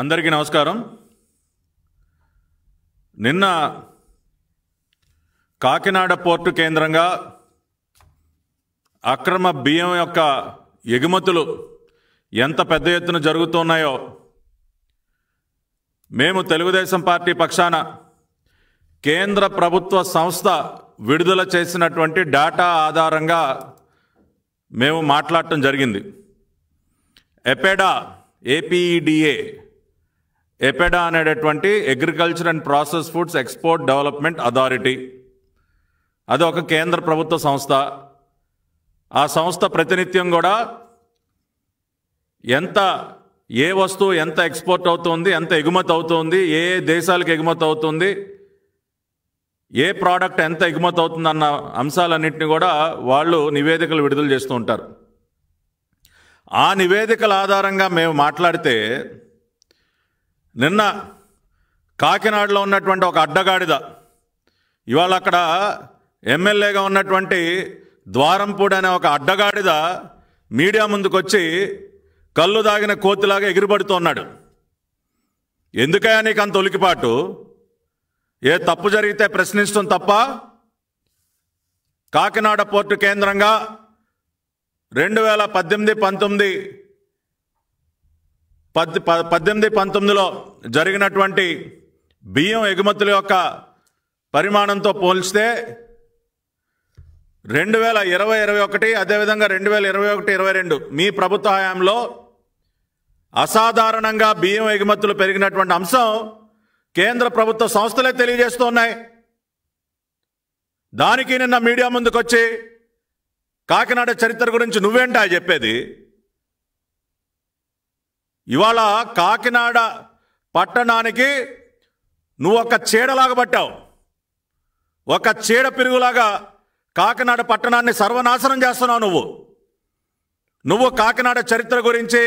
అందరికీ నమస్కారం నిన్న కాకినాడ పోర్టు కేంద్రంగా అక్రమ బియ్యం యొక్క ఎగుమతులు ఎంత పెద్ద ఎత్తున జరుగుతున్నాయో మేము తెలుగుదేశం పార్టీ పక్షాన కేంద్ర ప్రభుత్వ సంస్థ విడుదల చేసినటువంటి డేటా ఆధారంగా మేము మాట్లాడటం జరిగింది ఎపెడా ఏపీఈడిఏ ఎపెడా అనేటటువంటి agriculture and process foods export development authority అది ఒక కేంద్ర ప్రభుత్వ సంస్థ ఆ సంస్థ ప్రతినిత్యం కూడా ఎంత ఏ వస్తువు ఎంత ఎక్స్పోర్ట్ అవుతుంది ఎంత ఎగుమతి అవుతుంది ఏ దేశాలకు ఎగుమతి అవుతుంది ఏ ప్రోడక్ట్ ఎంత ఎగుమతి అవుతుంది అన్న అంశాలన్నింటినీ కూడా వాళ్ళు నివేదికలు విడుదల చేస్తూ ఉంటారు ఆ నివేదికల ఆధారంగా మేము మాట్లాడితే నిన్న కాకినాడలో ఉన్నటువంటి ఒక అడ్డగాడిద ఇవాళ అక్కడ ఎమ్మెల్యేగా ఉన్నటువంటి ద్వారంపూడి అనే ఒక అడ్డగాడిద మీడియా ముందుకొచ్చి కళ్ళు దాగిన కోతిలాగా ఎగిరిపడుతున్నాడు ఎందుకయా నీకు అంత ఒలికిపాటు ఏ తప్పు జరిగితే ప్రశ్నించడం తప్ప కాకినాడ పోర్టు కేంద్రంగా రెండు వేల పద్దెనిమిది పంతొమ్మిది పద్ పద్దెనిమిది పంతొమ్మిదిలో జరిగినటువంటి బియ్యం ఎగుమతుల యొక్క పరిమాణంతో పోల్స్తే రెండు వేల ఇరవై ఇరవై ఒకటి అదేవిధంగా రెండు వేల ఇరవై ఒకటి ఇరవై రెండు మీ ప్రభుత్వ హయాంలో అసాధారణంగా బియ్యం ఎగుమతులు పెరిగినటువంటి అంశం కేంద్ర ప్రభుత్వ సంస్థలే తెలియజేస్తున్నాయి దానికి నిన్న మీడియా ముందుకొచ్చి కాకినాడ చరిత్ర గురించి నువ్వేంటా చెప్పేది ఇవాళ కాకినాడ పట్టణానికి నువ్వు ఒక చీడలాగా పట్టావు ఒక చీడ పిరుగులాగా కాకినాడ పట్టణాన్ని సర్వనాశనం చేస్తున్నావు నువ్వు నువ్వు కాకినాడ చరిత్ర గురించి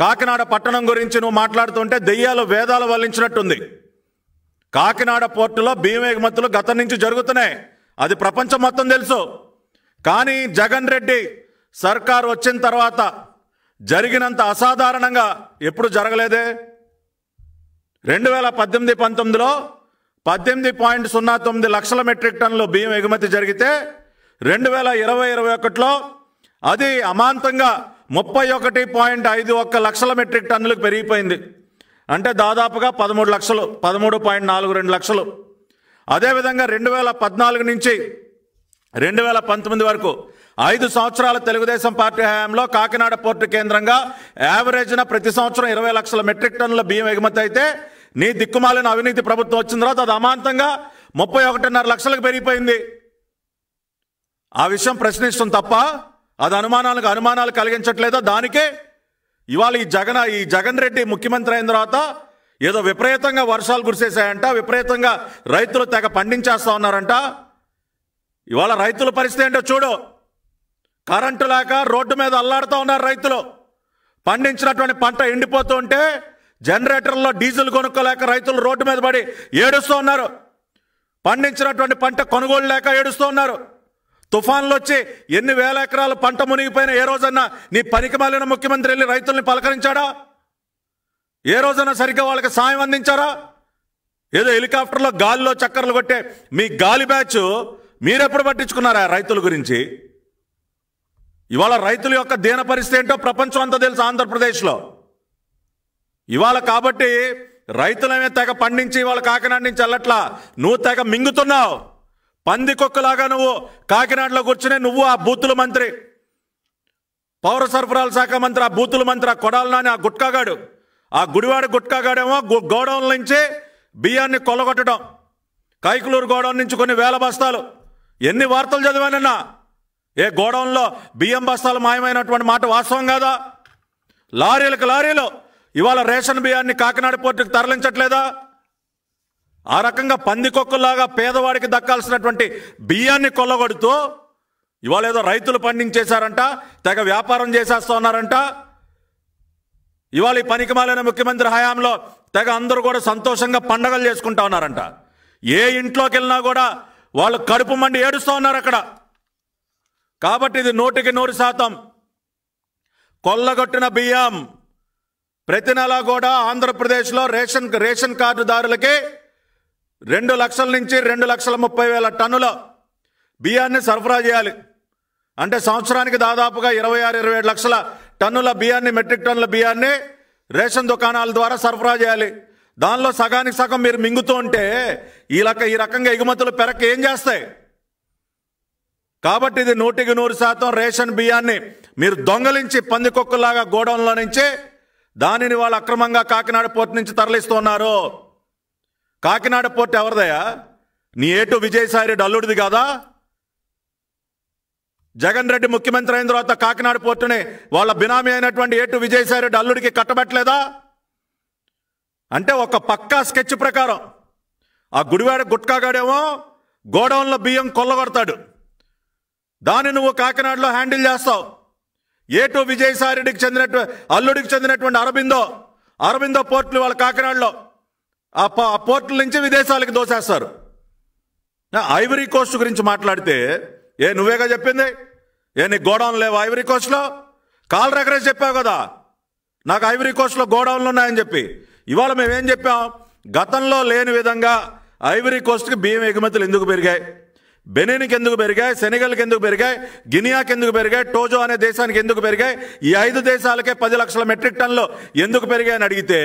కాకినాడ పట్టణం గురించి నువ్వు మాట్లాడుతుంటే దెయ్యాలు వేదాలు వల్లించినట్టుంది కాకినాడ పోర్టులో భీమ ఎగుమతులు గతం నుంచి జరుగుతున్నాయి అది ప్రపంచం మొత్తం తెలుసు కానీ జగన్ రెడ్డి సర్కార్ వచ్చిన తర్వాత జరిగినంత అసాధారణంగా ఎప్పుడు జరగలేదే రెండు వేల పద్దెనిమిది పంతొమ్మిదిలో పద్దెనిమిది పాయింట్ సున్నా తొమ్మిది లక్షల మెట్రిక్ టన్నులు బియ్యం ఎగుమతి జరిగితే రెండు వేల ఇరవై ఇరవై ఒకటిలో అది అమాంతంగా ముప్పై ఒకటి పాయింట్ ఐదు ఒక్క లక్షల మెట్రిక్ టన్నులకు పెరిగిపోయింది అంటే దాదాపుగా పదమూడు లక్షలు పదమూడు పాయింట్ నాలుగు రెండు లక్షలు అదేవిధంగా రెండు వేల పద్నాలుగు నుంచి రెండు వేల పంతొమ్మిది వరకు ఐదు సంవత్సరాల తెలుగుదేశం పార్టీ హయాంలో కాకినాడ పోర్టు కేంద్రంగా యావరేజ్న ప్రతి సంవత్సరం ఇరవై లక్షల మెట్రిక్ టన్నుల బియ్యం ఎగుమతి అయితే నీ దిక్కుమాలిన అవినీతి ప్రభుత్వం వచ్చిన తర్వాత అది అమాంతంగా ముప్పై ఒకటిన్నర లక్షలకు పెరిగిపోయింది ఆ విషయం ప్రశ్నించడం తప్ప అది అనుమానాలకు అనుమానాలు కలిగించట్లేదో దానికే ఇవాళ ఈ జగన్ ఈ జగన్ రెడ్డి ముఖ్యమంత్రి అయిన తర్వాత ఏదో విపరీతంగా వర్షాలు గురిసేసాయంట విపరీతంగా రైతులు తెగ పండించేస్తా ఉన్నారంట ఇవాళ రైతుల పరిస్థితి ఏంటో చూడు కరెంటు లేక రోడ్డు మీద అల్లాడుతూ ఉన్నారు రైతులు పండించినటువంటి పంట ఎండిపోతూ ఉంటే జనరేటర్లో డీజిల్ కొనుక్కోలేక రైతులు రోడ్డు మీద పడి ఏడుస్తూ ఉన్నారు పండించినటువంటి పంట కొనుగోలు లేక ఏడుస్తూ ఉన్నారు తుఫాన్లు వచ్చి ఎన్ని వేల ఎకరాలు పంట మునిగిపోయిన ఏ రోజన్నా నీ పనికి మాలిన ముఖ్యమంత్రి వెళ్ళి రైతుల్ని పలకరించాడా ఏ రోజైనా సరిగ్గా వాళ్ళకి సాయం అందించారా ఏదో హెలికాప్టర్లో గాలిలో చక్కర్లు కొట్టే మీ గాలి బ్యాచ్ మీరెప్పుడు పట్టించుకున్నారా రైతుల గురించి ఇవాళ రైతుల యొక్క దీన పరిస్థితి ఏంటో ప్రపంచం అంతా తెలుసు ఆంధ్రప్రదేశ్లో ఇవాళ కాబట్టి రైతులమే తెగ పండించి ఇవాళ కాకినాడ నుంచి వెళ్ళట్లా నువ్వు తెగ మింగుతున్నావు పందికొక్కలాగా నువ్వు కాకినాడలో కూర్చుని నువ్వు ఆ బూతుల మంత్రి పౌర సరఫరాల శాఖ మంత్రి ఆ బూతుల మంత్రి ఆ కొడాలనాని ఆ గుట్కాగాడు ఆ గుడివాడ గుట్కాగాడేమో గోడౌన్ల నుంచి బియ్యాన్ని కొల్లగొట్టడం కైకులూరు గోడౌన్ నుంచి కొన్ని వేల బస్తాలు ఎన్ని వార్తలు చదివానన్నా ఏ గోడౌన్లో బియ్యం బస్తాలు మాయమైనటువంటి మాట వాస్తవం కాదా లారీలకు లారీలో ఇవాళ రేషన్ బియ్యాన్ని కాకినాడ పోర్టుకు తరలించట్లేదా ఆ రకంగా పందికొక్కులాగా పేదవాడికి దక్కాల్సినటువంటి బియ్యాన్ని కొల్లగొడుతూ ఇవాళ ఏదో రైతులు పండించేశారంట తెగ వ్యాపారం చేసేస్తా ఉన్నారంట ఇవాళ ఈ పనికిమాలిన ముఖ్యమంత్రి హయాంలో తెగ అందరూ కూడా సంతోషంగా పండగలు చేసుకుంటా ఉన్నారంట ఏ ఇంట్లోకి వెళ్ళినా కూడా వాళ్ళు కడుపు మండి ఏడుస్తూ ఉన్నారు అక్కడ కాబట్టి ఇది నూటికి నూరు శాతం కొల్లగొట్టిన బియ్యం ప్రతి నెల కూడా ఆంధ్రప్రదేశ్లో రేషన్ రేషన్ కార్డుదారులకి రెండు లక్షల నుంచి రెండు లక్షల ముప్పై వేల టన్నుల బియ్యాన్ని సరఫరా చేయాలి అంటే సంవత్సరానికి దాదాపుగా ఇరవై ఆరు ఇరవై లక్షల టన్నుల బియ్యాన్ని మెట్రిక్ టన్నుల బియ్యాన్ని రేషన్ దుకాణాల ద్వారా సరఫరా చేయాలి దానిలో సగానికి సగం మీరు మింగుతూ ఉంటే ఈ రక ఈ రకంగా ఎగుమతులు పెరక్క ఏం చేస్తాయి కాబట్టి ఇది నూటికి నూరు శాతం రేషన్ బియ్యాన్ని మీరు దొంగలించి పందికొక్కలాగా గోడౌన్లో నుంచి దానిని వాళ్ళు అక్రమంగా కాకినాడ పోర్టు నుంచి తరలిస్తున్నారు కాకినాడ పోర్టు ఎవరిదయా నీ ఏటు విజయసాయిరెడ్డి అల్లుడిది కాదా జగన్ రెడ్డి ముఖ్యమంత్రి అయిన తర్వాత కాకినాడ పోర్టుని వాళ్ళ బినామీ అయినటువంటి ఏటు విజయసాయిరెడ్డి అల్లుడికి కట్టబట్టలేదా అంటే ఒక పక్కా స్కెచ్ ప్రకారం ఆ గుడివాడ గుట్కాగాడేమో గోడౌన్లో బియ్యం కొల్లగొడతాడు దాన్ని నువ్వు కాకినాడలో హ్యాండిల్ చేస్తావు ఏటూ విజయసాయిరెడ్డికి చెందినటువంటి అల్లుడికి చెందినటువంటి అరబిందో అరబిందో పోర్టులు వాళ్ళ కాకినాడలో ఆ పోర్టుల నుంచి విదేశాలకు దోసేస్తారు ఐవరీ కోస్ట్ గురించి మాట్లాడితే ఏ నువ్వేగా చెప్పింది ఏ నీ గోడౌన్ లేవు ఐవరీ కోస్ట్లో కాల్ రెకరేజ్ చెప్పావు కదా నాకు ఐవరీ కోస్ట్లో గోడౌన్లు ఉన్నాయని చెప్పి ఇవాళ మేమేం చెప్పాం గతంలో లేని విధంగా ఐవరీ కోస్ట్కి బియ్యం ఎగుమతులు ఎందుకు పెరిగాయి బెనిన్కి ఎందుకు పెరిగాయి సెనెగల్కి ఎందుకు పెరిగాయి గినియాకి ఎందుకు పెరిగాయి టోజో అనే దేశానికి ఎందుకు పెరిగాయి ఈ ఐదు దేశాలకే పది లక్షల మెట్రిక్ టన్లు ఎందుకు పెరిగాయని అడిగితే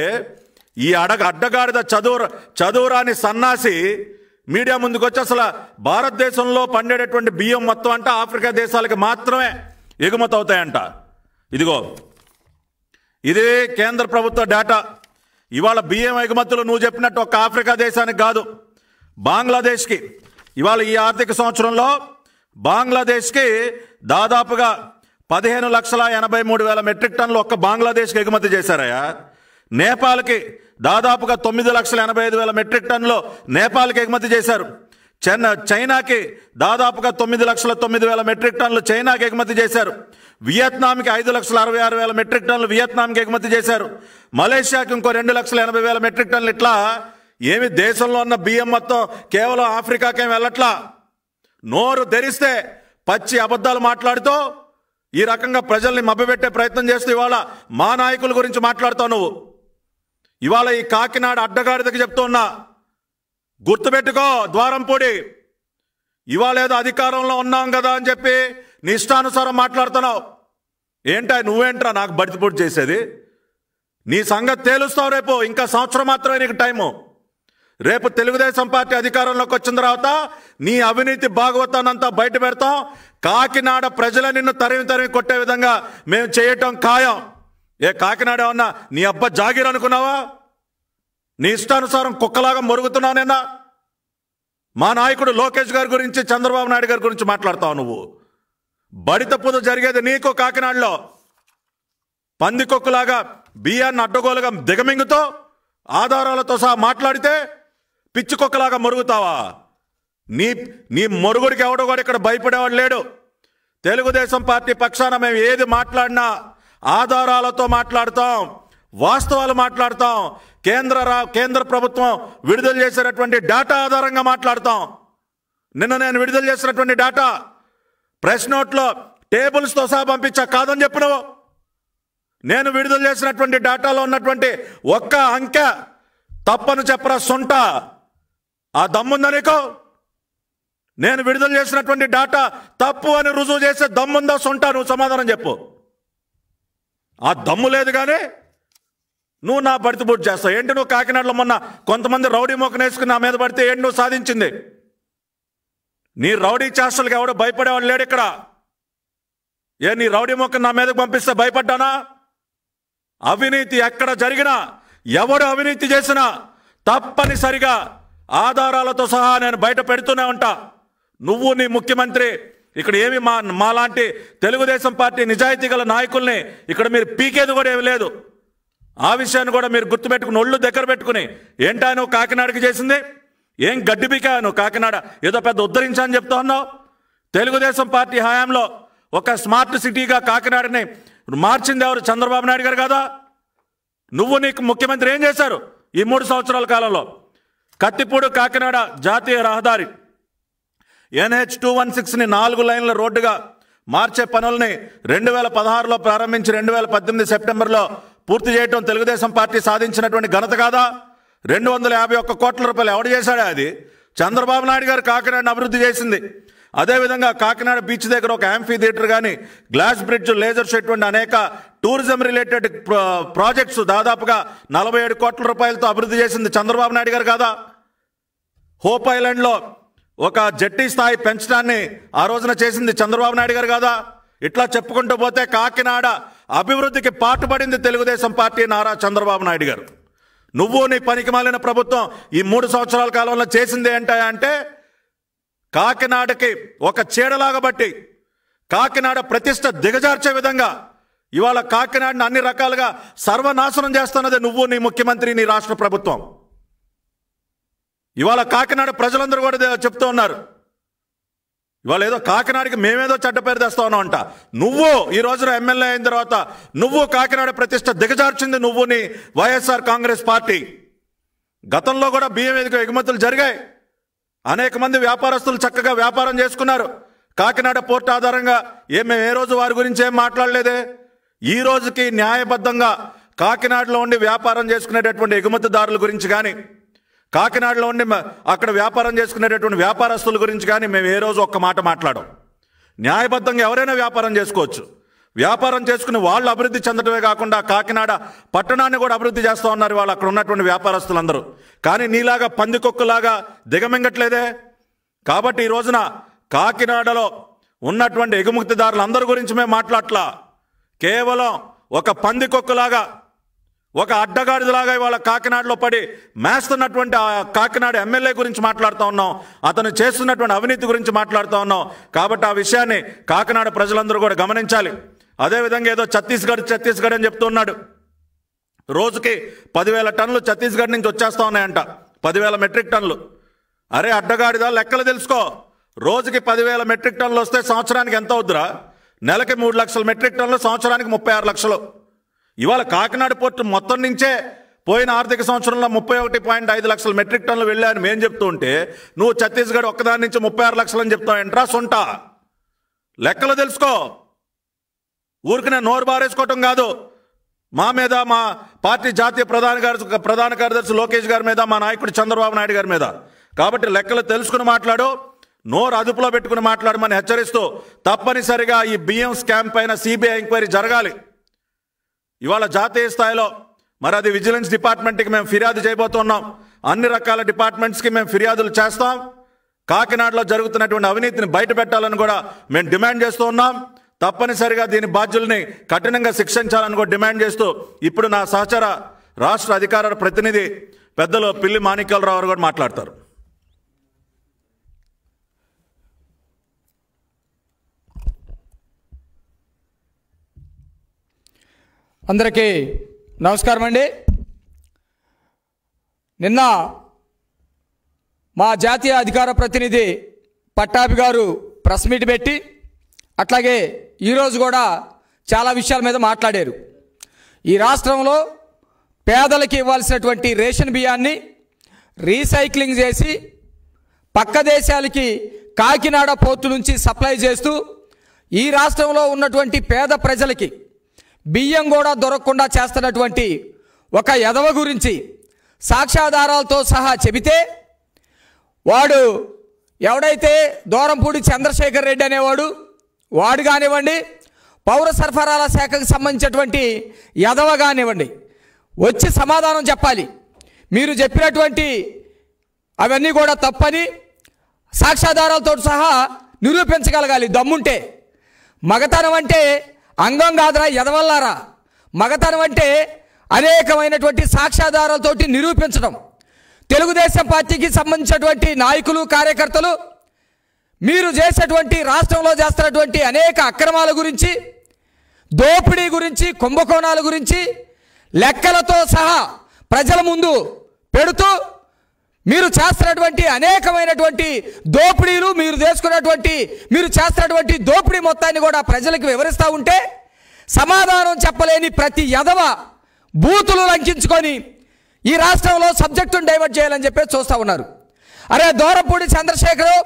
ఈ అడగ అడ్డగాడిద చదువు చదువురాని సన్నాసి మీడియా ముందుకొచ్చి అసలు భారతదేశంలో పండేటటువంటి బియ్యం మొత్తం అంట ఆఫ్రికా దేశాలకు మాత్రమే ఎగుమతి అవుతాయంట ఇదిగో ఇది కేంద్ర ప్రభుత్వ డేటా ఇవాళ బియ్యం ఎగుమతులు నువ్వు చెప్పినట్టు ఒక ఆఫ్రికా దేశానికి కాదు బంగ్లాదేశ్కి ఇవాళ ఈ ఆర్థిక సంవత్సరంలో బంగ్లాదేశ్కి దాదాపుగా పదిహేను లక్షల ఎనభై మూడు వేల మెట్రిక్ టన్లు ఒక్క బంగ్లాదేశ్కి ఎగుమతి చేశారయ్యా నేపాల్కి దాదాపుగా తొమ్మిది లక్షల ఎనభై ఐదు వేల మెట్రిక్ టన్లు నేపాల్కి ఎగుమతి చేశారు చైనా చైనాకి దాదాపుగా తొమ్మిది లక్షల తొమ్మిది వేల మెట్రిక్ టన్లు చైనాకి ఎగుమతి చేశారు వియత్నాంకి ఐదు లక్షల అరవై ఆరు వేల మెట్రిక్ టన్లు వియత్నాంకి ఎగుమతి చేశారు మలేషియాకి ఇంకో రెండు లక్షల ఎనభై వేల మెట్రిక్ టన్లు ఇట్లా ఏమి దేశంలో ఉన్న బియ్యం మొత్తం కేవలం ఆఫ్రికాకేం వెళ్ళట్లా నోరు ధరిస్తే పచ్చి అబద్ధాలు మాట్లాడుతూ ఈ రకంగా ప్రజల్ని మభ్యపెట్టే ప్రయత్నం చేస్తూ ఇవాళ మా నాయకుల గురించి మాట్లాడుతావు నువ్వు ఇవాళ ఈ కాకినాడ అడ్డగాడిదకి చెప్తూ ఉన్నా గుర్తుపెట్టుకో ద్వారంపూడి ఇవాళ ఏదో అధికారంలో ఉన్నాం కదా అని చెప్పి నీ ఇష్టానుసారం మాట్లాడుతున్నావు ఏంటా నువ్వేంట్రా నాకు బడితిపూడి చేసేది నీ సంగతి తేలుస్తావు రేపు ఇంకా సంవత్సరం మాత్రమే నీకు టైము రేపు తెలుగుదేశం పార్టీ అధికారంలోకి వచ్చిన తర్వాత నీ అవినీతి భాగవతానంతా బయట పెడతాం కాకినాడ ప్రజల నిన్ను తరిమి తరిమి కొట్టే విధంగా మేము చేయటం ఖాయం ఏ కాకినాడ ఏమన్నా నీ అబ్బ జాగిర్ అనుకున్నావా నీ ఇష్టానుసారం కుక్కలాగా మొరుగుతున్నానేనా మా నాయకుడు లోకేష్ గారి గురించి చంద్రబాబు నాయుడు గారి గురించి మాట్లాడతావు నువ్వు బడిత పూజ జరిగేది నీకు కాకినాడలో పందికొక్కులాగా బియ్యాన్ని అడ్డగోలుగా దిగమింగుతో ఆధారాలతో సహా మాట్లాడితే పిచ్చుకొక్కలాగా మరుగుతావా నీ నీ మరుగుడికి ఎవడు కూడా ఇక్కడ భయపడేవాడు లేడు తెలుగుదేశం పార్టీ పక్షాన మేము ఏది మాట్లాడినా ఆధారాలతో మాట్లాడతాం వాస్తవాలు మాట్లాడతాం కేంద్ర కేంద్ర ప్రభుత్వం విడుదల చేసినటువంటి డేటా ఆధారంగా మాట్లాడతాం నిన్న నేను విడుదల చేసినటువంటి డేటా ప్రెస్ నోట్లో టేబుల్స్తో సహా పంపించా కాదని చెప్పినవు నేను విడుదల చేసినటువంటి డేటాలో ఉన్నటువంటి ఒక్క అంకె తప్పను చెప్పరా సొంట ఆ దమ్ముందా నీకు నేను విడుదల చేసినటువంటి డాటా తప్పు అని రుజువు చేస్తే దమ్ముందా సొంట నువ్వు సమాధానం చెప్పు ఆ దమ్ము లేదు కానీ నువ్వు నా బుట్ చేస్తావు ఏంటి నువ్వు కాకినాడలో మొన్న కొంతమంది రౌడీ వేసుకుని నా మీద పడితే ఏంటి నువ్వు సాధించింది నీ రౌడీ చేష్టలకు ఎవడో భయపడేవాడు లేడు ఇక్కడ ఏ నీ రౌడీ మొక్కను నా మీదకు పంపిస్తే భయపడ్డానా అవినీతి ఎక్కడ జరిగినా ఎవడు అవినీతి చేసినా తప్పనిసరిగా ఆధారాలతో సహా నేను బయట పెడుతూనే ఉంటా నువ్వు నీ ముఖ్యమంత్రి ఇక్కడ ఏమి మా మాలాంటి తెలుగుదేశం పార్టీ నిజాయితీ గల నాయకుల్ని ఇక్కడ మీరు పీకేది కూడా ఏమి లేదు ఆ విషయాన్ని కూడా మీరు గుర్తుపెట్టుకుని ఒళ్ళు దగ్గర పెట్టుకుని ఏంటా నువ్వు కాకినాడకి చేసింది ఏం గడ్డి పీకా నువ్వు కాకినాడ ఏదో పెద్ద ఉద్ధరించా అని చెప్తా ఉన్నావు తెలుగుదేశం పార్టీ హయాంలో ఒక స్మార్ట్ సిటీగా కాకినాడని మార్చింది ఎవరు చంద్రబాబు నాయుడు గారు కదా నువ్వు నీకు ముఖ్యమంత్రి ఏం చేశారు ఈ మూడు సంవత్సరాల కాలంలో కత్తిపూడు కాకినాడ జాతీయ రహదారి ఎన్హెచ్ టూ వన్ సిక్స్ని నాలుగు లైన్ల రోడ్డుగా మార్చే పనుల్ని రెండు వేల పదహారులో ప్రారంభించి రెండు వేల పద్దెనిమిది సెప్టెంబర్లో పూర్తి చేయడం తెలుగుదేశం పార్టీ సాధించినటువంటి ఘనత కాదా రెండు వందల యాభై ఒక్క కోట్ల రూపాయలు ఎవడు చేశాడా అది చంద్రబాబు నాయుడు గారు కాకినాడను అభివృద్ధి చేసింది అదేవిధంగా కాకినాడ బీచ్ దగ్గర ఒక యాంఫీ థియేటర్ కానీ గ్లాస్ బ్రిడ్జ్ లేజర్స్ షో ఇటువంటి అనేక టూరిజం రిలేటెడ్ ప్రాజెక్ట్స్ దాదాపుగా నలభై ఏడు కోట్ల రూపాయలతో అభివృద్ధి చేసింది చంద్రబాబు నాయుడు గారు కాదా హోప్ ఐలాండ్లో ఒక జట్టి స్థాయి పెంచడాన్ని ఆ రోజున చేసింది చంద్రబాబు నాయుడు గారు కాదా ఇట్లా చెప్పుకుంటూ పోతే కాకినాడ అభివృద్ధికి పాటుపడింది తెలుగుదేశం పార్టీ నారా చంద్రబాబు నాయుడు గారు నువ్వు నీ పనికి మాలిన ప్రభుత్వం ఈ మూడు సంవత్సరాల కాలంలో చేసింది అంటే కాకినాడకి ఒక చీడలాగా బట్టి కాకినాడ ప్రతిష్ట దిగజార్చే విధంగా ఇవాళ కాకినాడని అన్ని రకాలుగా సర్వనాశనం చేస్తున్నది నువ్వు నీ ముఖ్యమంత్రి నీ రాష్ట్ర ప్రభుత్వం ఇవాళ కాకినాడ ప్రజలందరూ కూడా చెప్తూ ఉన్నారు ఇవాళ ఏదో కాకినాడకి మేమేదో చెడ్డ పేరు తెస్తా అంట నువ్వు ఈ రోజున ఎమ్మెల్యే అయిన తర్వాత నువ్వు కాకినాడ ప్రతిష్ట దిగజార్చింది నువ్వుని వైఎస్ఆర్ కాంగ్రెస్ పార్టీ గతంలో కూడా బియ్యం ఎదుగు ఎగుమతులు జరిగాయి అనేక మంది వ్యాపారస్తులు చక్కగా వ్యాపారం చేసుకున్నారు కాకినాడ పోర్ట్ ఆధారంగా ఏ మేము ఏ రోజు వారి గురించి ఏం మాట్లాడలేదే ఈ రోజుకి న్యాయబద్ధంగా కాకినాడలో ఉండి వ్యాపారం చేసుకునేటటువంటి ఎగుమతిదారుల గురించి కానీ కాకినాడలో ఉండి అక్కడ వ్యాపారం చేసుకునేటటువంటి వ్యాపారస్తుల గురించి కానీ మేము ఏ రోజు ఒక్క మాట మాట్లాడం న్యాయబద్ధంగా ఎవరైనా వ్యాపారం చేసుకోవచ్చు వ్యాపారం చేసుకుని వాళ్ళు అభివృద్ధి చెందడమే కాకుండా కాకినాడ పట్టణాన్ని కూడా అభివృద్ధి చేస్తూ ఉన్నారు వాళ్ళు అక్కడ ఉన్నటువంటి వ్యాపారస్తులందరూ కానీ నీలాగా పందికొక్కులాగా దిగమింగట్లేదే కాబట్టి ఈ రోజున కాకినాడలో ఉన్నటువంటి ఎగుమతిదారులందరి గురించి మేము మాట్లాడలా కేవలం ఒక పందికొక్కులాగా ఒక అడ్డగాడిదలాగా ఇవాళ కాకినాడలో పడి మేస్తున్నటువంటి ఆ కాకినాడ ఎమ్మెల్యే గురించి మాట్లాడుతూ ఉన్నాం అతను చేస్తున్నటువంటి అవినీతి గురించి మాట్లాడుతూ ఉన్నాం కాబట్టి ఆ విషయాన్ని కాకినాడ ప్రజలందరూ కూడా గమనించాలి అదేవిధంగా ఏదో ఛత్తీస్గఢ్ ఛత్తీస్గఢ్ అని చెప్తున్నాడు రోజుకి పదివేల టన్నులు ఛత్తీస్గఢ్ నుంచి వచ్చేస్తూ ఉన్నాయంట పదివేల మెట్రిక్ టన్నులు అరే అడ్డగాడిదా లెక్కలు తెలుసుకో రోజుకి పదివేల మెట్రిక్ టన్నులు వస్తే సంవత్సరానికి ఎంత అవుద్దురా నెలకి మూడు లక్షల మెట్రిక్ టన్నులు సంవత్సరానికి ముప్పై ఆరు లక్షలు ఇవాళ కాకినాడ పోర్టు మొత్తం నుంచే పోయిన ఆర్థిక సంవత్సరంలో ముప్పై ఒకటి పాయింట్ ఐదు లక్షల మెట్రిక్ టన్నులు వెళ్ళాయని మేము చెప్తూ ఉంటే నువ్వు ఛత్తీస్గఢ్ ఒక్కదాని నుంచి ముప్పై ఆరు అని చెప్తావు ఏంట్రా సొంట లెక్కలు తెలుసుకో ఊరికనే నోరు బారేసుకోవటం కాదు మా మీద మా పార్టీ జాతీయ ప్రధాన గారు ప్రధాన కార్యదర్శి లోకేష్ గారి మీద మా నాయకుడు చంద్రబాబు నాయుడు గారి మీద కాబట్టి లెక్కలు తెలుసుకుని మాట్లాడు నోరు అదుపులో పెట్టుకుని మాట్లాడమని హెచ్చరిస్తూ తప్పనిసరిగా ఈ బియ్యం స్కామ్ పైన సిబిఐ ఎంక్వైరీ జరగాలి ఇవాళ జాతీయ స్థాయిలో మరి అది విజిలెన్స్ డిపార్ట్మెంట్కి మేము ఫిర్యాదు చేయబోతున్నాం అన్ని రకాల డిపార్ట్మెంట్స్కి మేము ఫిర్యాదులు చేస్తాం కాకినాడలో జరుగుతున్నటువంటి అవినీతిని బయట పెట్టాలని కూడా మేము డిమాండ్ చేస్తూ ఉన్నాం తప్పనిసరిగా దీని బాధ్యుల్ని కఠినంగా శిక్షించాలని కూడా డిమాండ్ చేస్తూ ఇప్పుడు నా సహచర రాష్ట్ర అధికార ప్రతినిధి పెద్దలు పిల్లి మాణిక్యాలరావు గారు కూడా మాట్లాడతారు అందరికీ నమస్కారం అండి నిన్న మా జాతీయ అధికార ప్రతినిధి పట్టాభి గారు ప్రెస్ మీట్ పెట్టి అట్లాగే ఈరోజు కూడా చాలా విషయాల మీద మాట్లాడారు ఈ రాష్ట్రంలో పేదలకి ఇవ్వాల్సినటువంటి రేషన్ బియ్యాన్ని రీసైక్లింగ్ చేసి పక్క దేశాలకి కాకినాడ పోర్టు నుంచి సప్లై చేస్తూ ఈ రాష్ట్రంలో ఉన్నటువంటి పేద ప్రజలకి బియ్యం కూడా దొరకకుండా చేస్తున్నటువంటి ఒక ఎదవ గురించి సాక్ష్యాధారాలతో సహా చెబితే వాడు ఎవడైతే దూరంపూడి చంద్రశేఖర్ రెడ్డి అనేవాడు వాడు కానివ్వండి పౌర సరఫరాల శాఖకు సంబంధించినటువంటి ఎదవ కానివ్వండి వచ్చి సమాధానం చెప్పాలి మీరు చెప్పినటువంటి అవన్నీ కూడా తప్పని సాక్ష్యాధారాలతో సహా నిరూపించగలగాలి దమ్ముంటే మగతనం అంటే అంగం కాదురా ఎదవల్లారా మగతనం అంటే అనేకమైనటువంటి సాక్ష్యాధారాలతోటి నిరూపించడం తెలుగుదేశం పార్టీకి సంబంధించినటువంటి నాయకులు కార్యకర్తలు మీరు చేసేటువంటి రాష్ట్రంలో చేస్తున్నటువంటి అనేక అక్రమాల గురించి దోపిడీ గురించి కుంభకోణాల గురించి లెక్కలతో సహా ప్రజల ముందు పెడుతూ మీరు చేస్తున్నటువంటి అనేకమైనటువంటి దోపిడీలు మీరు చేసుకున్నటువంటి మీరు చేస్తున్నటువంటి దోపిడీ మొత్తాన్ని కూడా ప్రజలకు వివరిస్తూ ఉంటే సమాధానం చెప్పలేని ప్రతి యదవ బూతులు లంకించుకొని ఈ రాష్ట్రంలో సబ్జెక్టును డైవర్ట్ చేయాలని చెప్పేసి చూస్తూ ఉన్నారు అరే దూరపూడి చంద్రశేఖరు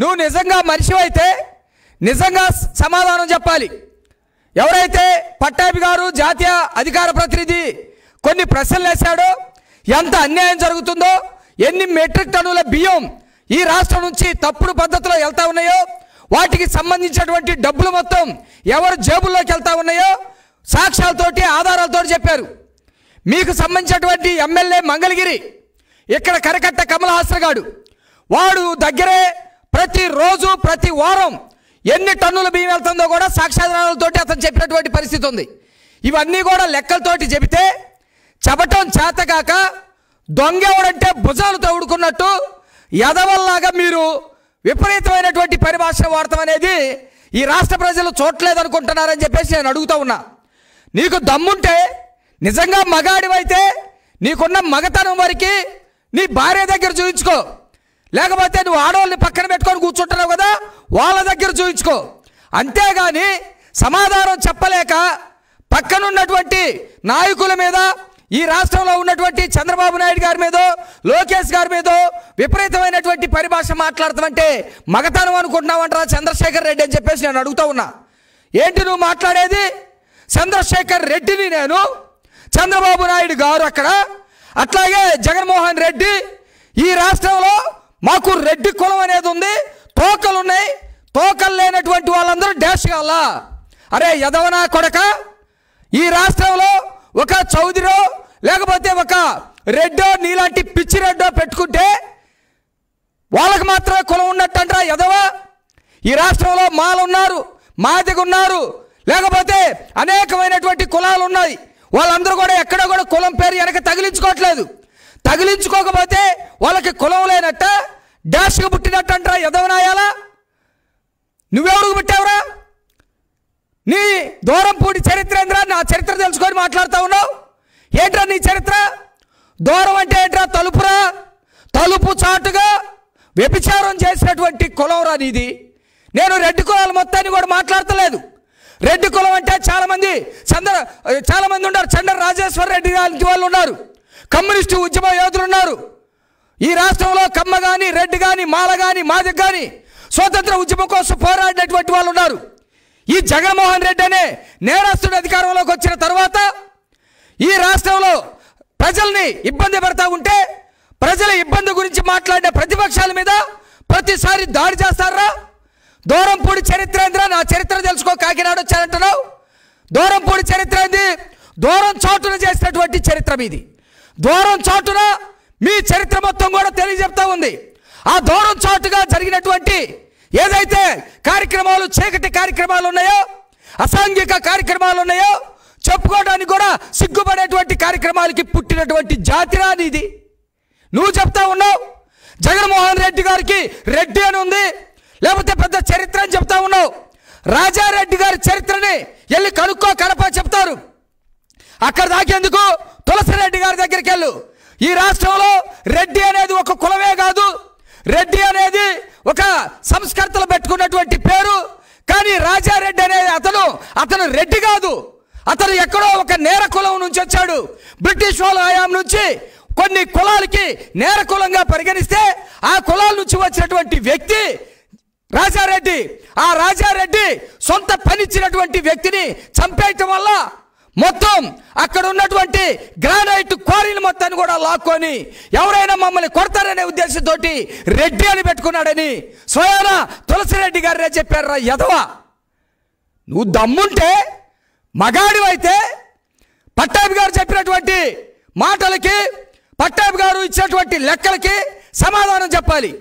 నువ్వు నిజంగా మనిషి అయితే నిజంగా సమాధానం చెప్పాలి ఎవరైతే పట్టాభి గారు జాతీయ అధికార ప్రతినిధి కొన్ని ప్రశ్నలు వేశాడో ఎంత అన్యాయం జరుగుతుందో ఎన్ని మెట్రిక్ టన్నుల బియ్యం ఈ రాష్ట్రం నుంచి తప్పుడు పద్ధతిలో వెళ్తా ఉన్నాయో వాటికి సంబంధించినటువంటి డబ్బులు మొత్తం ఎవరు జేబుల్లోకి వెళ్తా ఉన్నాయో సాక్ష్యాలతోటి ఆధారాలతో చెప్పారు మీకు సంబంధించినటువంటి ఎమ్మెల్యే మంగళగిరి ఇక్కడ కరకట్ట కమల్ హాసన్ గాడు వాడు దగ్గరే ప్రతిరోజు ప్రతి వారం ఎన్ని టన్నుల బియ్యం వెళ్తుందో కూడా సాక్ష్యాధారాలతోటి అతను చెప్పినటువంటి పరిస్థితి ఉంది ఇవన్నీ కూడా లెక్కలతోటి చెబితే చెప్పటం చేతగాక దొంగ ఎవడంటే భుజాలు తవుడుకున్నట్టు ఎదవల్లాగా మీరు విపరీతమైనటువంటి పరిభాష వాడతాం అనేది ఈ రాష్ట్ర ప్రజలు చూడలేదనుకుంటున్నారని చెప్పేసి నేను అడుగుతా ఉన్నా నీకు దమ్ముంటే నిజంగా మగాడివైతే నీకున్న మగతనం వరకు నీ భార్య దగ్గర చూపించుకో లేకపోతే నువ్వు ఆడవాళ్ళని పక్కన పెట్టుకొని కూర్చుంటున్నావు కదా వాళ్ళ దగ్గర చూపించుకో అంతేగాని సమాధానం చెప్పలేక పక్కనున్నటువంటి నాయకుల మీద ఈ రాష్ట్రంలో ఉన్నటువంటి చంద్రబాబు నాయుడు గారి మీదో లోకేష్ గారి మీదో విపరీతమైనటువంటి పరిభాష మాట్లాడతామంటే మగతనం అనుకుంటున్నావంటారా చంద్రశేఖర్ రెడ్డి అని చెప్పేసి నేను అడుగుతా ఉన్నా ఏంటి నువ్వు మాట్లాడేది చంద్రశేఖర్ రెడ్డిని నేను చంద్రబాబు నాయుడు గారు అక్కడ అట్లాగే జగన్మోహన్ రెడ్డి ఈ రాష్ట్రంలో మాకు రెడ్డి కులం అనేది ఉంది తోకలు ఉన్నాయి తోకలు లేనటువంటి వాళ్ళందరూ డాష్ కావాలా అరే యదవనా కొడక ఈ రాష్ట్రంలో ఒక చౌదరో లేకపోతే ఒక రెడ్డో నీలాంటి పిచ్చి రెడ్డో పెట్టుకుంటే వాళ్ళకి మాత్రమే కులం అంటారా ఎదవా ఈ రాష్ట్రంలో మాలున్నారు మాదిగున్నారు లేకపోతే అనేకమైనటువంటి కులాలు ఉన్నాయి వాళ్ళందరూ కూడా ఎక్కడ కూడా కులం పేరు వెనక తగిలించుకోవట్లేదు తగిలించుకోకపోతే వాళ్ళకి కులం లేనట్ట డాష్కి పుట్టినట్టంటరా ఎదవనాయాలా నువ్వెవరికి పుట్టావురా నీ దూరం పూడి చరిత్ర ఏంద్రా నా చరిత్ర తెలుసుకొని మాట్లాడుతూ ఉన్నావు ఏంట్రా నీ చరిత్ర దూరం అంటే ఏంట్రా తలుపురా తలుపు చాటుగా వ్యభిచారం చేసినటువంటి కులంరా నీది నేను రెడ్డి కులాల మొత్తాన్ని కూడా మాట్లాడతలేదు రెడ్డి కులం అంటే చాలామంది చంద్ర చాలామంది ఉన్నారు చంద్ర రాజేశ్వర రెడ్డి లాంటి వాళ్ళు ఉన్నారు కమ్యూనిస్టు ఉద్యమ యోధులు ఉన్నారు ఈ రాష్ట్రంలో కమ్మ కానీ రెడ్డి కానీ మాల కానీ మాదిగ్ కానీ స్వతంత్ర ఉద్యమం కోసం పోరాడినటువంటి వాళ్ళు ఉన్నారు ఈ జగన్మోహన్ రెడ్డి అనే నేరస్తుడు అధికారంలోకి వచ్చిన తర్వాత ఈ రాష్ట్రంలో ప్రజల్ని ఇబ్బంది పడతా ఉంటే ప్రజల ఇబ్బంది గురించి మాట్లాడిన ప్రతిపక్షాల మీద ప్రతిసారి దాడి చేస్తారా దూరంపూడి ఏంద్రా నా చరిత్ర తెలుసుకో కాకినాడ వచ్చానంటున్నావు దూరంపూడి చరిత్ర ఏంది దూరం చాటున చేసినటువంటి చరిత్ర మీది దూరం చాటున మీ చరిత్ర మొత్తం కూడా తెలియజెప్తా ఉంది ఆ దూరం చాటుగా జరిగినటువంటి ఏదైతే కార్యక్రమాలు చీకటి కార్యక్రమాలు ఉన్నాయో అసాంఘిక కార్యక్రమాలు ఉన్నాయో చెప్పుకోవడానికి కూడా సిగ్గుపడేటువంటి కార్యక్రమాలకి పుట్టినటువంటి జాతిరా ఇది నువ్వు చెప్తా ఉన్నావు జగన్మోహన్ రెడ్డి గారికి రెడ్డి అని ఉంది లేకపోతే పెద్ద చరిత్ర అని చెప్తా ఉన్నావు రాజారెడ్డి గారి చరిత్రని వెళ్ళి కనుక్కో కడప చెప్తారు అక్కడ దాకేందుకు తులసిరెడ్డి గారి దగ్గరికి వెళ్ళు ఈ రాష్ట్రంలో రెడ్డి అనేది ఒక కులమే కాదు రెడ్డి అనేది ఒక సంస్కర్తలు పెట్టుకున్నటువంటి పేరు కానీ రాజారెడ్డి అనేది అతను అతను రెడ్డి కాదు అతను ఎక్కడో ఒక నేర కులం నుంచి వచ్చాడు బ్రిటిష్ వాళ్ళ ఆయా నుంచి కొన్ని కులాలకి నేర కులంగా పరిగణిస్తే ఆ కులాల నుంచి వచ్చినటువంటి వ్యక్తి రాజారెడ్డి ఆ రాజారెడ్డి సొంత పనిచ్చినటువంటి వ్యక్తిని చంపేయటం వల్ల మొత్తం అక్కడ ఉన్నటువంటి గ్రానైట్ క్వారీలు మొత్తాన్ని కూడా లాక్కొని ఎవరైనా మమ్మల్ని కొడతారనే ఉద్దేశంతో రెడ్డి అని పెట్టుకున్నాడని తులసి తులసిరెడ్డి గారే చెప్పారా యదవా నువ్వు దమ్ముంటే మగాడివైతే పట్టాభి గారు చెప్పినటువంటి మాటలకి పట్టాభి గారు ఇచ్చినటువంటి లెక్కలకి సమాధానం చెప్పాలి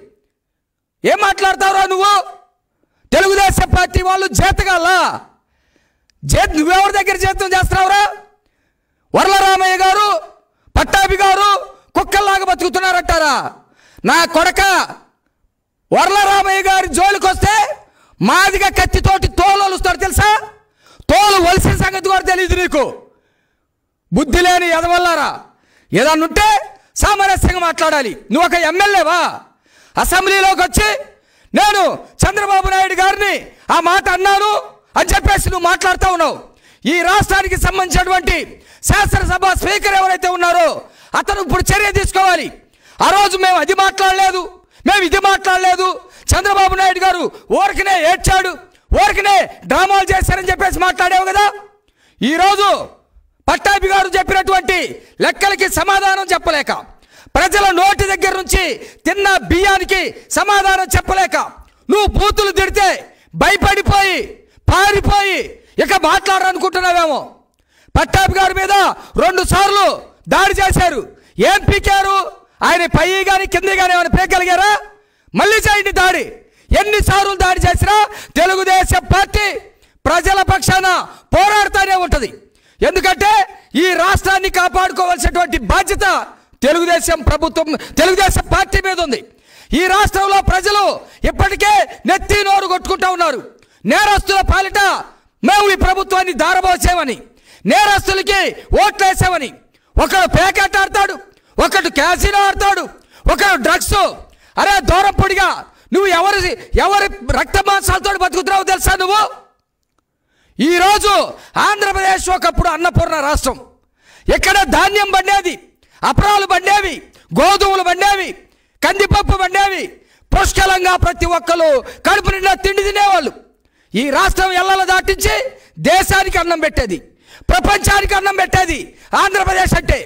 ఏం మాట్లాడతావురా నువ్వు తెలుగుదేశం పార్టీ వాళ్ళు చేతగాలా జే నువ్వెవరి దగ్గర జీతం చేస్తున్నావురా వరలరామయ్య గారు పట్టాభి గారు కుక్కల్లాగా బతుకుతున్నారంటారా నా కొడక వరలరామయ్య గారి జోలికొస్తే మాదిగా కత్తితోటి తోలు వలుస్తారు తెలుసా తోలు వలిసిన సంగతి కూడా తెలియదు నీకు బుద్ధి లేని ఎదవల్లారా ఉంటే సామరస్యంగా మాట్లాడాలి నువ్వు ఒక ఎమ్మెల్యేవా అసెంబ్లీలోకి వచ్చి నేను చంద్రబాబు నాయుడు గారిని ఆ మాట అన్నాను అని చెప్పేసి నువ్వు మాట్లాడుతూ ఉన్నావు ఈ రాష్ట్రానికి సంబంధించినటువంటి శాసనసభ స్పీకర్ ఎవరైతే ఉన్నారో అతను ఇప్పుడు చర్య తీసుకోవాలి ఆ రోజు మేము అది మాట్లాడలేదు మేము ఇది మాట్లాడలేదు చంద్రబాబు నాయుడు గారు ఓరికనే ఏడ్చాడు ఓరికనే డ్రామాలు చేశారని చెప్పేసి మాట్లాడావు కదా ఈరోజు పట్టాభి గారు చెప్పినటువంటి లెక్కలకి సమాధానం చెప్పలేక ప్రజల నోటి దగ్గర నుంచి తిన్న బియ్యానికి సమాధానం చెప్పలేక నువ్వు బూతులు తిడితే భయపడిపోయి పారిపోయి ఇక మాట్లాడాలనుకుంటున్నావేమో పట్టాపి గారి మీద రెండు సార్లు దాడి చేశారు ఏం పీకారు ఆయన పై కానీ కింద కానీ ఏమైనా పీకగలిగారా మళ్ళీ చేయండి దాడి ఎన్నిసార్లు దాడి చేసినా తెలుగుదేశం పార్టీ ప్రజల పక్షాన పోరాడుతూనే ఉంటుంది ఎందుకంటే ఈ రాష్ట్రాన్ని కాపాడుకోవాల్సినటువంటి బాధ్యత తెలుగుదేశం ప్రభుత్వం తెలుగుదేశం పార్టీ మీద ఉంది ఈ రాష్ట్రంలో ప్రజలు ఇప్పటికే నెత్తి నోరు కొట్టుకుంటా ఉన్నారు నేరస్తుల పాలిట మేము ఈ ప్రభుత్వాన్ని దారబోసేవని నేరస్తులకి వేసేవని ఒకడు ప్యాకెట్ ఆడతాడు ఒకడు క్యాసినో ఆడతాడు ఒకడు డ్రగ్స్ అరే దూరంపొడిగా నువ్వు ఎవరి ఎవరి రక్త మాంసాలతో బతుకుతున్నావు తెలుసా నువ్వు ఈరోజు ఆంధ్రప్రదేశ్ ఒకప్పుడు అన్నపూర్ణ రాష్ట్రం ఇక్కడ ధాన్యం పండేది అపరాలు పండేవి గోధుమలు పండేవి కందిపప్పు పండేవి పుష్కలంగా ప్రతి ఒక్కరు కడుపు నిండా తిండి తినేవాళ్ళు ఈ రాష్ట్రం ఎల్లలు దాటించి దేశానికి అన్నం పెట్టేది ప్రపంచానికి అన్నం పెట్టేది ఆంధ్రప్రదేశ్ అంటే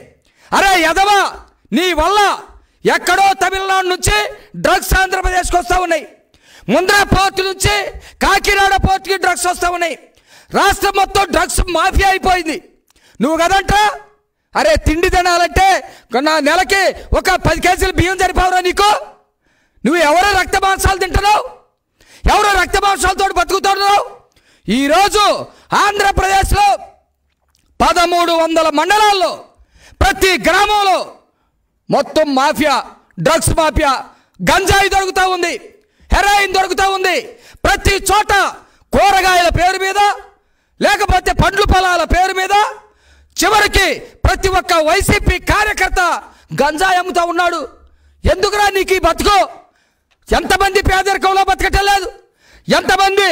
అరే యదవా నీ వల్ల ఎక్కడో తమిళనాడు నుంచి డ్రగ్స్ ఆంధ్రప్రదేశ్కి వస్తూ ఉన్నాయి ముంద్రా పోర్టు నుంచి కాకినాడ పోర్టుకి డ్రగ్స్ వస్తూ ఉన్నాయి రాష్ట్రం మొత్తం డ్రగ్స్ మాఫియా అయిపోయింది నువ్వు కదంటా అరే తిండి తినాలంటే నా నెలకి ఒక పది కేజీలు బియ్యం సరిపోవరా నీకు నువ్వు ఎవరో రక్త మాంసాలు తింటున్నావు ఎవరు రక్త మాంసాలతో ఈరోజు ఆంధ్రప్రదేశ్లో పదమూడు వందల మండలాల్లో ప్రతి గ్రామంలో మొత్తం మాఫియా డ్రగ్స్ మాఫియా గంజాయి దొరుకుతూ ఉంది హెరాయిన్ దొరుకుతూ ఉంది ప్రతి చోట కూరగాయల పేరు మీద లేకపోతే పండ్లు పొలాల పేరు మీద చివరికి ప్రతి ఒక్క వైసీపీ కార్యకర్త గంజాయి అమ్ముతూ ఉన్నాడు ఎందుకురా నీకు బతుకో ఎంతమంది పేదరికంలో బతకటలేదు ఎంతమంది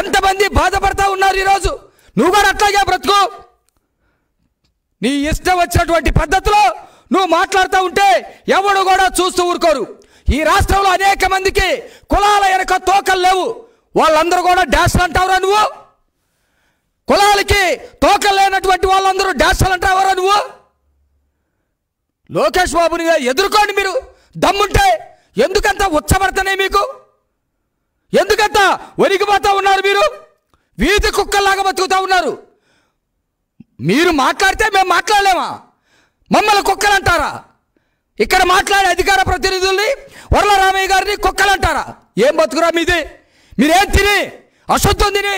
ఎంతమంది బాధపడతా ఉన్నారు ఈరోజు నువ్వు కూడా అట్లాగే బ్రతుకు నీ ఇష్టం వచ్చినటువంటి పద్ధతిలో నువ్వు మాట్లాడుతూ ఉంటే ఎవడు కూడా చూస్తూ ఊరుకోరు ఈ రాష్ట్రంలో అనేక మందికి కులాల వెనక తోకలు లేవు వాళ్ళందరూ కూడా డాష్లు అంటావురా నువ్వు కులాలకి తోకలు లేనటువంటి వాళ్ళందరూ డాష్లు అంటావురా నువ్వు లోకేష్ బాబుని ఎదుర్కోండి మీరు దమ్ముంటే ఎందుకంత ఉచ్చబడతనే మీకు ఎందుకంత వణిగిపోతూ ఉన్నారు మీరు వీధి కుక్కల్లాగా బతుకుతూ ఉన్నారు మీరు మాట్లాడితే మేము మాట్లాడలేమా మమ్మల్ని కుక్కలు అంటారా ఇక్కడ మాట్లాడే అధికార ప్రతినిధుల్ని వరలరామయ్య గారిని కుక్కలు అంటారా ఏం బతుకురా మీది మీరేం తిని అశుద్ధం తిని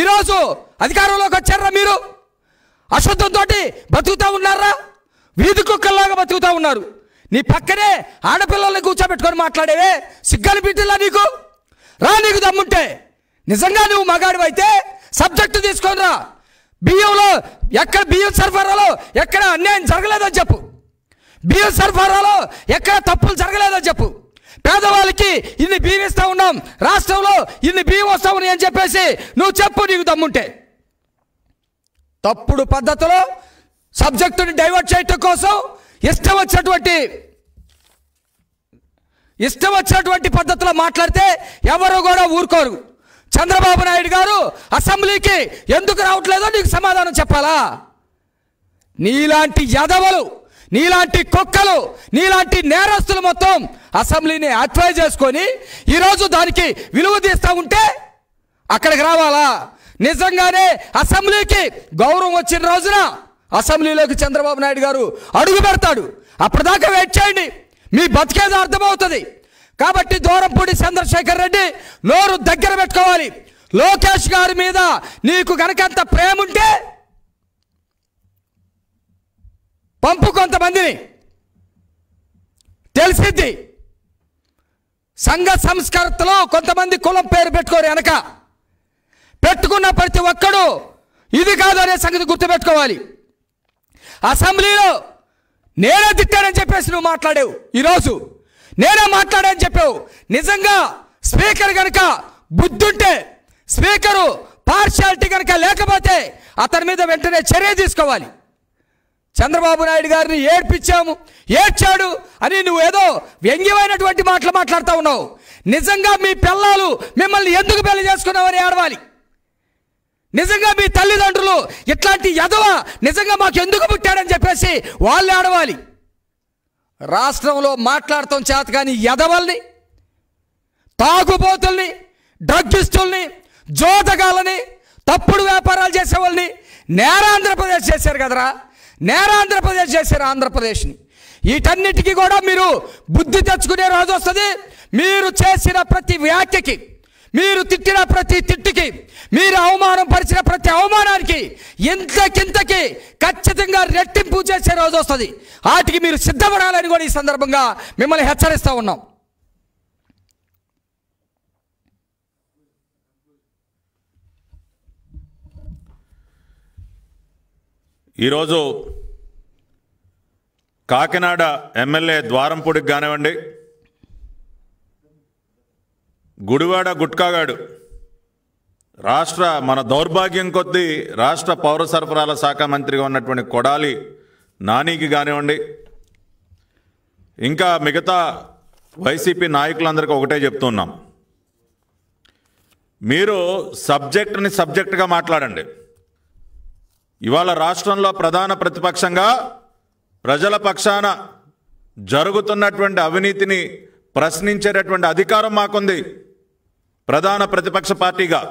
ఈరోజు అధికారంలోకి వచ్చారా మీరు అశుద్ధంతో బతుకుతూ ఉన్నారా వీధి కుక్కల్లాగా బతుకుతూ ఉన్నారు నీ పక్కనే ఆడపిల్లల్ని కూర్చోబెట్టుకొని మాట్లాడేవే సిగ్గాలు పెట్టిలా నీకు రా నీకు దమ్ముంటే నిజంగా నువ్వు అయితే సబ్జెక్టు తీసుకొని రా బియ్యంలో ఎక్కడ బియ్యం సరఫరాలో ఎక్కడ అన్యాయం జరగలేదని చెప్పు బియ్యం సరఫరాలో ఎక్కడ తప్పులు జరగలేదో చెప్పు పేదవాళ్ళకి ఇన్ని బియ్యం ఇస్తూ ఉన్నాం రాష్ట్రంలో ఇన్ని బియ్యం వస్తూ ఉన్నాయని చెప్పేసి నువ్వు చెప్పు నీకు దమ్ముంటే తప్పుడు పద్ధతిలో సబ్జెక్టుని డైవర్ట్ చేయటం కోసం ఇష్టం వచ్చినటువంటి ఇష్టం వచ్చినటువంటి పద్ధతిలో మాట్లాడితే ఎవరు కూడా ఊరుకోరు చంద్రబాబు నాయుడు గారు అసెంబ్లీకి ఎందుకు రావట్లేదో నీకు సమాధానం చెప్పాలా నీలాంటి యదవలు నీలాంటి కుక్కలు నీలాంటి నేరస్తులు మొత్తం అసెంబ్లీని అట్వై చేసుకొని ఈరోజు దానికి విలువ తీస్తూ ఉంటే అక్కడికి రావాలా నిజంగానే అసెంబ్లీకి గౌరవం వచ్చిన రోజున అసెంబ్లీలోకి చంద్రబాబు నాయుడు గారు అడుగు పెడతాడు అప్పటిదాకా వెయిట్ చేయండి మీ బతికేదో అర్థమవుతుంది కాబట్టి దూరంపూడి చంద్రశేఖర్ రెడ్డి నోరు దగ్గర పెట్టుకోవాలి లోకేష్ గారి మీద నీకు అంత ప్రేమ ఉంటే పంపు కొంతమందిని తెలిసిద్ది సంఘ సంస్కర్తలో కొంతమంది కులం పేరు పెట్టుకోరు వెనక పెట్టుకున్న ప్రతి ఒక్కడు ఇది కాదు అనే సంగతి గుర్తుపెట్టుకోవాలి అసెంబ్లీలో నేనే తిట్టానని చెప్పేసి నువ్వు మాట్లాడావు ఈరోజు నేనే మాట్లాడానని చెప్పావు నిజంగా స్పీకర్ కనుక బుద్ధుంటే స్పీకరు పార్షాలిటీ కనుక లేకపోతే అతని మీద వెంటనే చర్య తీసుకోవాలి చంద్రబాబు నాయుడు గారిని ఏడ్పించాము ఏడ్చాడు అని నువ్వు ఏదో వ్యంగ్యమైనటువంటి మాటలు మాట్లాడుతూ ఉన్నావు నిజంగా మీ పిల్లలు మిమ్మల్ని ఎందుకు పెళ్లి చేసుకున్నావని ఏడవాలి నిజంగా మీ తల్లిదండ్రులు ఇట్లాంటి యదవ నిజంగా మాకు ఎందుకు పుట్టాడని చెప్పేసి వాళ్ళే ఆడవాలి రాష్ట్రంలో మాట్లాడటం చేత కానీ యదవల్ని తాగుబోతుల్ని డ్రగ్గిస్తుల్ని జోతగాలని తప్పుడు వ్యాపారాలు చేసేవాళ్ళని నేరాంధ్రప్రదేశ్ చేశారు కదరా నేరాంధ్రప్రదేశ్ చేశారు ఆంధ్రప్రదేశ్ని వీటన్నిటికీ కూడా మీరు బుద్ధి తెచ్చుకునే రోజు వస్తుంది మీరు చేసిన ప్రతి వ్యాఖ్యకి మీరు తిట్టిన ప్రతి తిట్టుకి మీరు అవమానం పరిచిన ప్రతి అవమానానికి ఇంతకింతకి ఖచ్చితంగా రెట్టింపు చేసే రోజు వస్తుంది వాటికి మీరు సిద్ధపడాలని కూడా ఈ సందర్భంగా మిమ్మల్ని హెచ్చరిస్తూ ఉన్నాం ఈరోజు కాకినాడ ఎమ్మెల్యే ద్వారంపూడికి కానివ్వండి గుడివాడ గుట్కాగాడు రాష్ట్ర మన దౌర్భాగ్యం కొద్దీ రాష్ట్ర పౌర సరఫరాల శాఖ మంత్రిగా ఉన్నటువంటి కొడాలి నానికి కానివ్వండి ఇంకా మిగతా వైసీపీ నాయకులందరికీ ఒకటే చెప్తున్నాం మీరు సబ్జెక్ట్ని సబ్జెక్ట్గా మాట్లాడండి ఇవాళ రాష్ట్రంలో ప్రధాన ప్రతిపక్షంగా ప్రజల పక్షాన జరుగుతున్నటువంటి అవినీతిని ప్రశ్నించేటటువంటి అధికారం మాకుంది ప్రధాన ప్రతిపక్ష పార్టీగా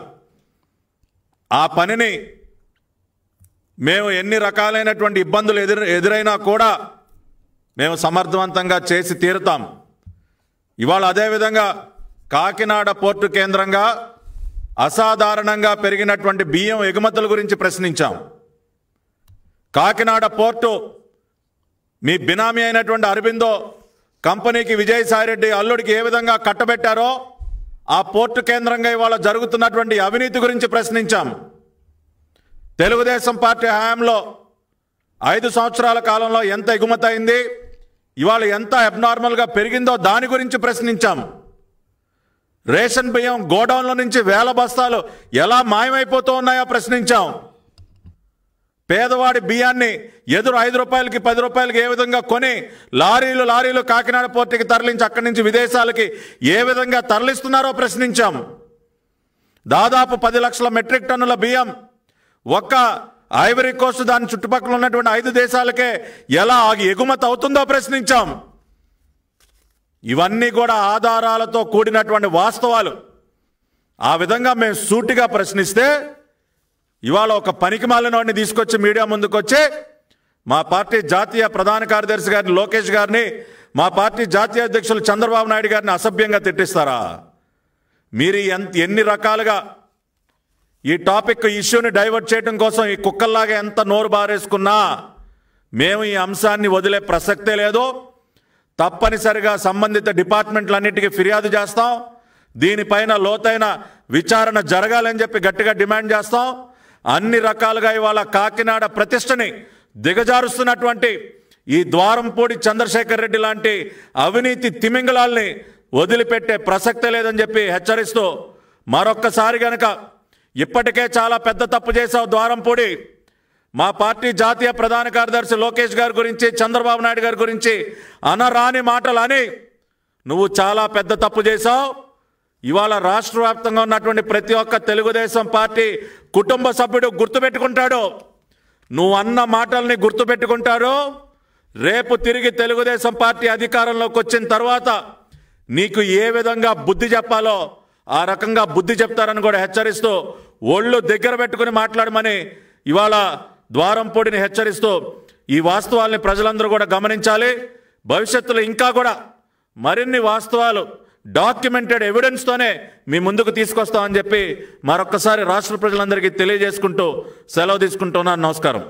ఆ పనిని మేము ఎన్ని రకాలైనటువంటి ఇబ్బందులు ఎదురు ఎదురైనా కూడా మేము సమర్థవంతంగా చేసి తీరుతాం ఇవాళ అదేవిధంగా కాకినాడ పోర్టు కేంద్రంగా అసాధారణంగా పెరిగినటువంటి బియ్యం ఎగుమతుల గురించి ప్రశ్నించాం కాకినాడ పోర్టు మీ బినామీ అయినటువంటి అరబిందో కంపెనీకి విజయసాయిరెడ్డి అల్లుడికి ఏ విధంగా కట్టబెట్టారో ఆ పోర్టు కేంద్రంగా ఇవాళ జరుగుతున్నటువంటి అవినీతి గురించి ప్రశ్నించాం తెలుగుదేశం పార్టీ హయాంలో ఐదు సంవత్సరాల కాలంలో ఎంత ఎగుమతి అయింది ఇవాళ ఎంత అబ్నార్మల్గా పెరిగిందో దాని గురించి ప్రశ్నించాం రేషన్ బియ్యం గోడౌన్ల నుంచి వేల బస్తాలు ఎలా మాయమైపోతూ ఉన్నాయో ప్రశ్నించాం పేదవాడి బియ్యాన్ని ఎదురు ఐదు రూపాయలకి పది రూపాయలకి ఏ విధంగా కొని లారీలు లారీలు కాకినాడ పోర్టుకి తరలించి అక్కడి నుంచి విదేశాలకి ఏ విధంగా తరలిస్తున్నారో ప్రశ్నించాం దాదాపు పది లక్షల మెట్రిక్ టన్నుల బియ్యం ఒక్క ఐవరీ కోస్ట్ దాని చుట్టుపక్కల ఉన్నటువంటి ఐదు దేశాలకే ఎలా ఎగుమతి అవుతుందో ప్రశ్నించాం ఇవన్నీ కూడా ఆధారాలతో కూడినటువంటి వాస్తవాలు ఆ విధంగా మేము సూటిగా ప్రశ్నిస్తే ఇవాళ ఒక పనికి మాలిన వాడిని తీసుకొచ్చి మీడియా ముందుకు వచ్చి మా పార్టీ జాతీయ ప్రధాన కార్యదర్శి గారిని లోకేష్ గారిని మా పార్టీ జాతీయ అధ్యక్షులు చంద్రబాబు నాయుడు గారిని అసభ్యంగా తిట్టిస్తారా మీరు ఎంత ఎన్ని రకాలుగా ఈ టాపిక్ ఇష్యూని డైవర్ట్ చేయడం కోసం ఈ కుక్కల్లాగా ఎంత నోరు బారేసుకున్నా మేము ఈ అంశాన్ని వదిలే ప్రసక్తే లేదు తప్పనిసరిగా సంబంధిత డిపార్ట్మెంట్లన్నిటికీ ఫిర్యాదు చేస్తాం దీనిపైన లోతైన విచారణ జరగాలని చెప్పి గట్టిగా డిమాండ్ చేస్తాం అన్ని రకాలుగా ఇవాళ కాకినాడ ప్రతిష్టని దిగజారుస్తున్నటువంటి ఈ ద్వారంపూడి చంద్రశేఖర్ రెడ్డి లాంటి అవినీతి తిమింగళాల్ని వదిలిపెట్టే ప్రసక్తే లేదని చెప్పి హెచ్చరిస్తూ మరొక్కసారి గనక ఇప్పటికే చాలా పెద్ద తప్పు చేశావు ద్వారంపూడి మా పార్టీ జాతీయ ప్రధాన కార్యదర్శి లోకేష్ గారి గురించి చంద్రబాబు నాయుడు గారి గురించి అనరాని మాటలు అని నువ్వు చాలా పెద్ద తప్పు చేశావు ఇవాళ రాష్ట్ర వ్యాప్తంగా ఉన్నటువంటి ప్రతి ఒక్క తెలుగుదేశం పార్టీ కుటుంబ సభ్యుడు గుర్తుపెట్టుకుంటాడు నువ్వు అన్న మాటల్ని గుర్తుపెట్టుకుంటారు రేపు తిరిగి తెలుగుదేశం పార్టీ అధికారంలోకి వచ్చిన తర్వాత నీకు ఏ విధంగా బుద్ధి చెప్పాలో ఆ రకంగా బుద్ధి చెప్తారని కూడా హెచ్చరిస్తూ ఒళ్ళు దగ్గర పెట్టుకుని మాట్లాడమని ఇవాళ ద్వారంపొడిని హెచ్చరిస్తూ ఈ వాస్తవాల్ని ప్రజలందరూ కూడా గమనించాలి భవిష్యత్తులో ఇంకా కూడా మరిన్ని వాస్తవాలు డాక్యుమెంటెడ్ ఎవిడెన్స్తోనే మీ ముందుకు తీసుకొస్తామని చెప్పి మరొకసారి రాష్ట్ర ప్రజలందరికీ తెలియజేసుకుంటూ సెలవు తీసుకుంటున్నాను నమస్కారం